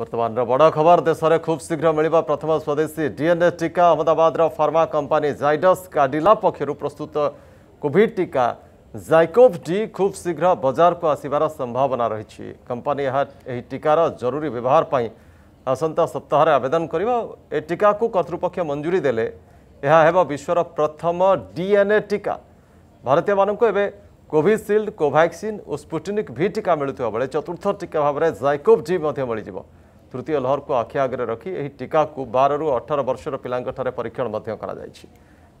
वर्तमान बड़ खबर देश में खूब शीघ्र मिल प्रथम स्वदेशी डीएनए टीका अहमदाबाद फार्मा कंपानी जैडस काडिला पक्षर प्रस्तुत कोविड टीका जैकोव डी खूब शीघ्र बाजार को आसवर संभावना रही कंपानी यह टीकार जरूरी व्यवहार पर आसंता सप्ताह आवेदन कर टीका को करतृपक्ष मंजूरी दे विश्वर प्रथम डीएनए टीका भारतीय मानक एवं कोविशिल्ड कोभाक्सीन और स्पुटनिक भी टीका मिलता बेले चतुर्थ टीका भाव में जैकोव डी मिल ତୃତୀୟ ଲହରକୁ ଆଖି ଆଗରେ ରଖି ଏହି ଟିକାକୁ ବାରରୁ ଅଠର ବର୍ଷର ପିଲାଙ୍କଠାରେ ପରୀକ୍ଷଣ ମଧ୍ୟ କରାଯାଇଛି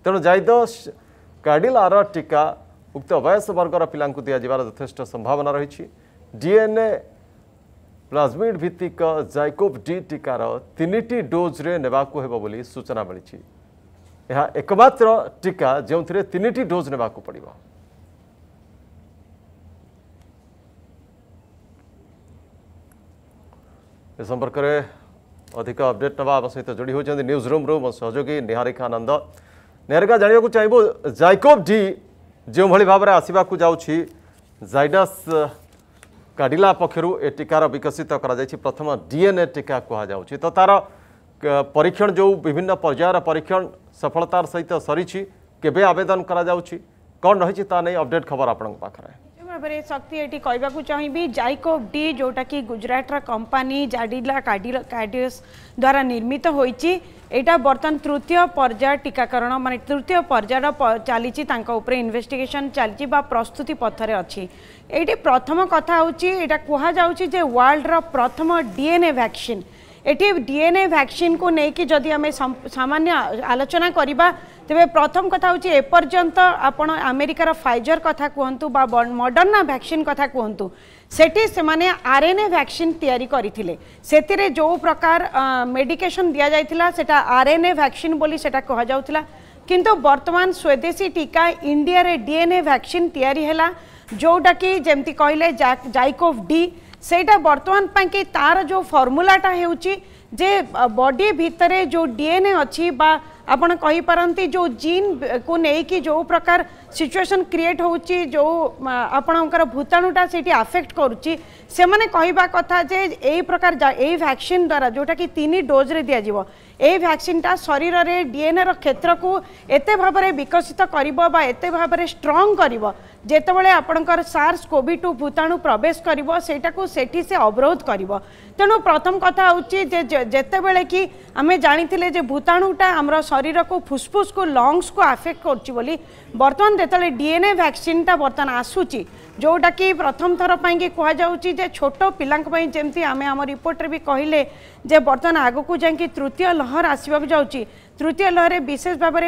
ତେଣୁ ଜାଇଦ କାଡ଼ିଲାର ଟିକା ଉକ୍ତ ବୟସ ବର୍ଗର ପିଲାଙ୍କୁ ଦିଆଯିବାର ଯଥେଷ୍ଟ ସମ୍ଭାବନା ରହିଛି ଡିଏନ୍ଏ ପ୍ଲାଜମିଡ୍ ଭିତ୍ତିକ ଜାଇକୋବ୍ ଡି ଟିକାର ତିନିଟି ଡୋଜ୍ରେ ନେବାକୁ ହେବ ବୋଲି ସୂଚନା ମିଳିଛି ଏହା ଏକମାତ୍ର ଟିକା ଯେଉଁଥିରେ ତିନିଟି ଡୋଜ୍ ନେବାକୁ ପଡ଼ିବ ଏ ସମ୍ପର୍କରେ ଅଧିକ ଅପଡେଟ୍ ନେବା ଆମ ସହିତ ଯୋଡ଼ି ହେଉଛନ୍ତି ନ୍ୟୁଜ୍ ରୁମ୍ରୁ ମୋ ସହଯୋଗୀ ନିହାରିକା ନନ୍ଦ ନିହାରିକା ଜାଣିବାକୁ ଚାହିଁବୁ ଜାଇକୋବ୍ ଡି ଯେଉଁଭଳି ଭାବରେ ଆସିବାକୁ ଯାଉଛି ଜାଇଡସ୍ କାଡ଼ିଲା ପକ୍ଷରୁ ଏ ଟୀକାର ବିକଶିତ କରାଯାଇଛି ପ୍ରଥମ ଡିଏନ୍ଏ ଟୀକା କୁହାଯାଉଛି ତ ତା'ର ପରୀକ୍ଷଣ ଯେଉଁ ବିଭିନ୍ନ ପର୍ଯ୍ୟାୟର ପରୀକ୍ଷଣ ସଫଳତାର ସହିତ ସରିଛି କେବେ ଆବେଦନ କରାଯାଉଛି କ'ଣ ରହିଛି ତା ନେଇ ଅପଡେଟ୍ ଖବର ଆପଣଙ୍କ ପାଖରେ ଭାବରେ ଶକ୍ତି ଏଠି କହିବାକୁ ଚାହିଁବି ଜାଇକୋଭ୍ ଡି ଯେଉଁଟାକି ଗୁଜୁରାଟର କମ୍ପାନୀ ଜାଡ଼ିଲା କାର୍ଡିଓସ୍ ଦ୍ୱାରା ନିର୍ମିତ ହୋଇଛି ଏଇଟା ବର୍ତ୍ତମାନ ତୃତୀୟ ପର୍ଯ୍ୟାୟ ଟୀକାକରଣ ମାନେ ତୃତୀୟ ପର୍ଯ୍ୟାୟର ଚାଲିଛି ତାଙ୍କ ଉପରେ ଇନଭେଷ୍ଟିଗେସନ୍ ଚାଲିଛି ବା ପ୍ରସ୍ତୁତି ପଥରେ ଅଛି ଏଇଠି ପ୍ରଥମ କଥା ହେଉଛି ଏଇଟା କୁହାଯାଉଛି ଯେ ୱାର୍ଲଡର ପ୍ରଥମ ଏ ଭ୍ୟାକ୍ସିନ୍ এটি ডিএনএ ভ্যাকসিন কু নেইকি যদি আমি সামান্য আলোচনা করিবা তেবে প্রথম কথা হচ্ছে এপর্যন্ত আপন আমেরিকার ফাইজর কথা কুহতু বা মডর্না ভ্যাকসিন কথা কুহতু সেটি সেমানে আরএনএ ভ্যাকসিন তৈরি করে সেতিরে যে প্রকার মেডিকেশন দিয়া যাই সেটা আরএনএ ভ্যাকসিন বলে সেটা কুহযাউলা কিন্তু বর্তমান স্বদেশী টিকা ইন্ডিয়ার ডিএনএ ভ্যাকসিন তৈরি হল যেটা কি যেমতি কহিলেন জাইকোভ ডি से बर्तमान पाई तार जो फर्मूलाटा हो बडी भितर जो डीएनए अच्छी ଆପଣ କହିପାରନ୍ତି ଯେଉଁ ଜିନ୍କୁ ନେଇକି ଯେଉଁ ପ୍ରକାର ସିଚୁଏସନ୍ କ୍ରିଏଟ୍ ହେଉଛି ଯେଉଁ ଆପଣଙ୍କର ଭୂତାଣୁଟା ସେଇଠି ଆଫେକ୍ଟ କରୁଛି ସେମାନେ କହିବା କଥା ଯେ ଏଇ ପ୍ରକାର ଏଇ ଭ୍ୟାକ୍ସିନ୍ ଦ୍ୱାରା ଯେଉଁଟାକି ତିନି ଡୋଜ୍ରେ ଦିଆଯିବ ଏଇ ଭ୍ୟାକ୍ସିନ୍ଟା ଶରୀରରେ ଡିଏନ୍ଏର କ୍ଷେତ୍ରକୁ ଏତେ ଭାବରେ ବିକଶିତ କରିବ ବା ଏତେ ଭାବରେ ଷ୍ଟ୍ରଙ୍ଗ କରିବ ଯେତେବେଳେ ଆପଣଙ୍କର ସାର୍ସ କୋଭିଡ୍ ଟୁ ଭୂତାଣୁ ପ୍ରବେଶ କରିବ ସେଇଟାକୁ ସେଠି ସେ ଅବରୋଧ କରିବ ତେଣୁ ପ୍ରଥମ କଥା ହେଉଛି ଯେ ଯେତେବେଳେ କି ଆମେ ଜାଣିଥିଲେ ଯେ ଭୂତାଣୁଟା ଆମର शरीर को फुसफुस को लंगस को आफेक्ट कर बर्तमान जिते डीएनए टा बर्तमान आसूची जोटा कि प्रथम थर पर कहुचे छोट पाई जमी आम आम रिपोर्ट भी कहले बर्तमान आग को जा तृतीय लहर आसवाक जाऊँगी तृतीय लहर विशेष भाव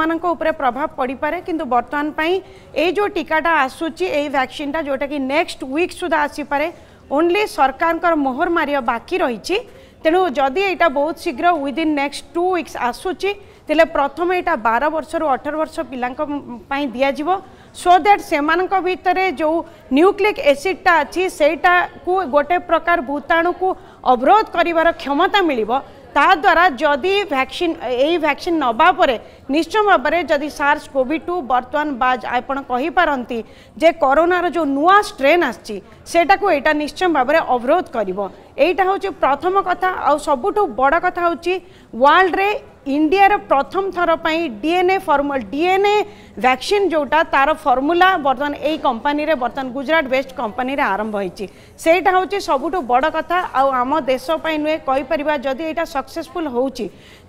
में प्रभाव पड़ पाए कि बर्तमान पर जो टीकाटा आसूची टा जोटा कि नेक्स्ट वीक सुधा आसीपे ओनली सरकार मोहर मार बाकी रही तेणु जदि यहाँ बहुत शीघ्र विदिन नेक्स्ट टू विक्स आसूची तेल प्रथम यहाँ बार वर्ष रु अठर वर्ष पाई दिज सो दैट से भितर जो न्यूक्लिक एसीडा अच्छी से गोटे प्रकार भूताणु को अवरोध कर क्षमता मिल ताद्वारा जदि भैक्सीन यही भैक्सीन नवापर निश्चय भाव में जदि सार्स कोविड टू बर्तमान बाज आपड़ करोनार जो नुआ स्ट्रेन आसा को यहाँ निश्चय भाव में अवरोध कर यहाँ हूँ प्रथम कथा आ सबुठ बड़ कथा हूँ वर्ल्ड ইন্ডিয়ার প্রথম থর পাই ডিএনএ ফর্মুলা ডিএনএ ভ্যাকসিন যেটা তার ফর্মুলা বর্তমান এই কোম্পানি বর্তমান গুজরাট বেস্ট কোম্পানি আরম্ভ হয়েছে সেইটা হচ্ছে সবুঠু বড় কথা আম দেশ নুহে কইপার যদি এটা সকসেসফুল হচ্ছে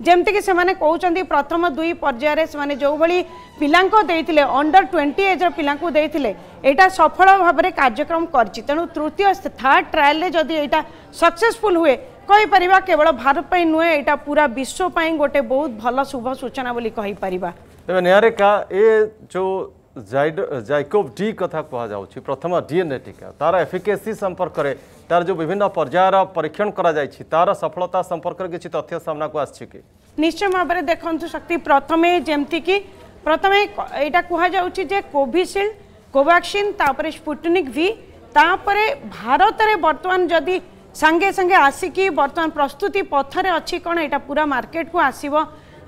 যেমিকি সে কৌন প্রথম দুই পর্যায়ে সে যেভাবে পিলাঙ্ক দিয়ে অন্ডর টোয়েন্টি এজর পিলাঙ্ক দিয়ে এটা সফল ভাবে কার্যক্রম করছে তেমন তৃতীয় থার্ড ট্রায়ালে যদি এটা সকসেসফুল হুয়ে कहींपर केवल भारत नुहे यहाँ पूरा विश्वपाई गोटे बहुत भल शुभ सूचना बोलीपर निहारिका ये जो जैकोव डी कथा कहु प्रथम डीएनए टीका तार एफिकेसी संपर्क में तार जो विभिन्न पर्यायर परीक्षण कर सफलता संपर्क में किसी तथ्य सामना को आश्चय भाव में देखु शक्ति प्रथम जमती कि प्रथम यहाँ कहु कोविशिल्ड कोवाक्सीन स्पुटनिक भी भारत में बर्तमान जदि ସାଙ୍ଗେ ସାଙ୍ଗେ ଆସିକି ବର୍ତ୍ତମାନ ପ୍ରସ୍ତୁତି ପଥରେ ଅଛି କ'ଣ ଏଇଟା ପୁରା ମାର୍କେଟକୁ ଆସିବ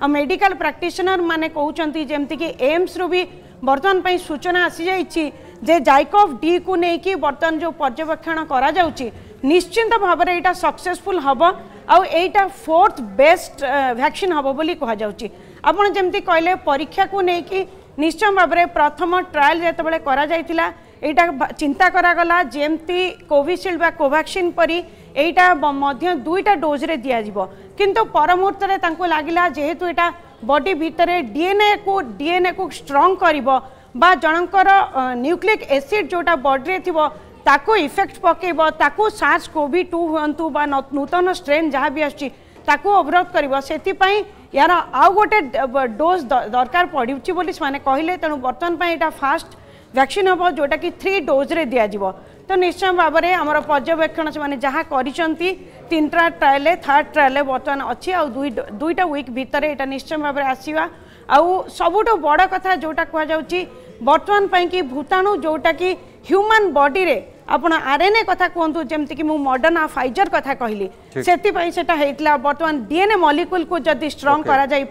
ଆଉ ମେଡ଼ିକାଲ ପ୍ରାକ୍ଟିସନର ମାନେ କହୁଛନ୍ତି ଯେମିତିକି ଏମ୍ସରୁ ବି ବର୍ତ୍ତମାନ ପାଇଁ ସୂଚନା ଆସିଯାଇଛି ଯେ ଜାଇକଫ୍ ଡିକୁ ନେଇକି ବର୍ତ୍ତମାନ ଯେଉଁ ପର୍ଯ୍ୟବେକ୍ଷଣ କରାଯାଉଛି ନିଶ୍ଚିନ୍ତ ଭାବରେ ଏଇଟା ସକ୍ସେସଫୁଲ୍ ହେବ ଆଉ ଏଇଟା ଫୋର୍ଥ ବେଷ୍ଟ ଭ୍ୟାକ୍ସିନ୍ ହେବ ବୋଲି କୁହାଯାଉଛି ଆପଣ ଯେମିତି କହିଲେ ପରୀକ୍ଷାକୁ ନେଇକି ନିଶ୍ଚୟ ଭାବରେ ପ୍ରଥମ ଟ୍ରାଏଲ୍ ଯେତେବେଳେ କରାଯାଇଥିଲା ଏଇଟା ଚିନ୍ତା କରାଗଲା ଯେମିତି କୋଭିସିଲ୍ଡ ବା କୋଭାକ୍ସିନ୍ ପରି এইটা মধ্য দুইটা ডোজরে দিয়াযিব কিন্তু পরমুহূর্তে তাঁকু লাগিলা যেহেতু এটা বডি ভিতরে ডিএনএ কু ডিএনএ কু স্ট্রং করিব বা জনকর নিউক্লিক এসিড যেটা বডিরে থিব তাকু ইফেক্ট পকাইব তাকু সার্স কোভিড টু হুয়ন্তু বা নূতন স্ট্রেন যা বি আসছে তাকু অবরোধ করিব সেপাই ইয়ার আউ গোটে ডোজ দরকার পড়ুছি বলে সে কহিলেন তেমন বর্তমান এটা ফাস্ট ভ্যাকসিন হব যেটা কি থ্রি ডোজরে দিয়াযিব তো নিশ্চয় ভাবে আমার পর্যবেক্ষণ সে যা করছেন তিনটা ট্রায়াল থার্ড ট্রায়াল বর্তমান অছি আইটা উইক ভিতরে এটা নিশ্চয় ভাবে আসবা আবুঠু বড় কথা যেটা কুয়া যাচ্ছি বর্তমান পাই কি ভূতাণু যেটা কি হ্যুমান বডি রে आरएनए कथा कहतु जमीक मुझ मडर्ण आ फाइजर कथ कहली से बर्तमान डीएनए मलिकुल को जब स्ट्रंग कर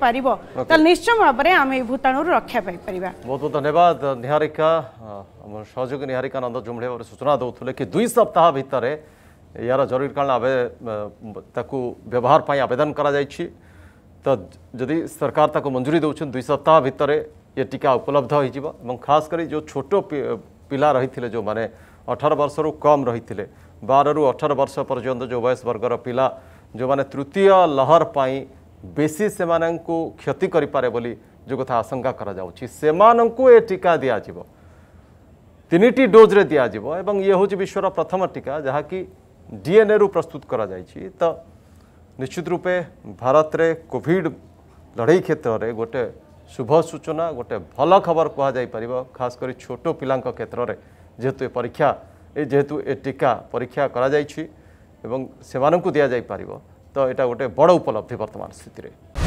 निश्चय भाव में आम भूताणु रक्षा पाई बहुत बहुत धन्यवाद निहारिका सहयोगी निहारिका नंद जुम्मे भाव सूचना दूसरे कि दुई सप्ताह भितर यार जरूर कारण व्यवहार आवेदन कर तो जदि सरकार मंजूरी दौरान दुई सप्ताह भितर ये टीका उपलब्ध हो खास करी जो छोट पिला रही थे जो मैंने अठार वर्ष रु कम रही थे बार रु अठर वर्ष पर्यंत जो वयस वर्गर पिला जो मैंने तृतीय लहर पर बेसी से क्षति करपे जो कथा आशंका कराऊका दिजिव तीन टी डोज्रे दिजाव एवं ये हूँ विश्वर प्रथम टीका जहाँकि डीएनए रु प्रस्तुत कर निश्चित रूपे भारत में कॉविड लड़ई क्षेत्र में गोटे शुभ सूचना गोटे भल खबर कह जापर खासकर छोट पिला क्षेत्र में ଯେହେତୁ ଏ ପରୀକ୍ଷା ଏ ଯେହେତୁ ଏ ଟୀକା ପରୀକ୍ଷା କରାଯାଇଛି ଏବଂ ସେମାନଙ୍କୁ ଦିଆଯାଇପାରିବ ତ ଏଇଟା ଗୋଟେ ବଡ଼ ଉପଲବ୍ଧି ବର୍ତ୍ତମାନ ସ୍ଥିତିରେ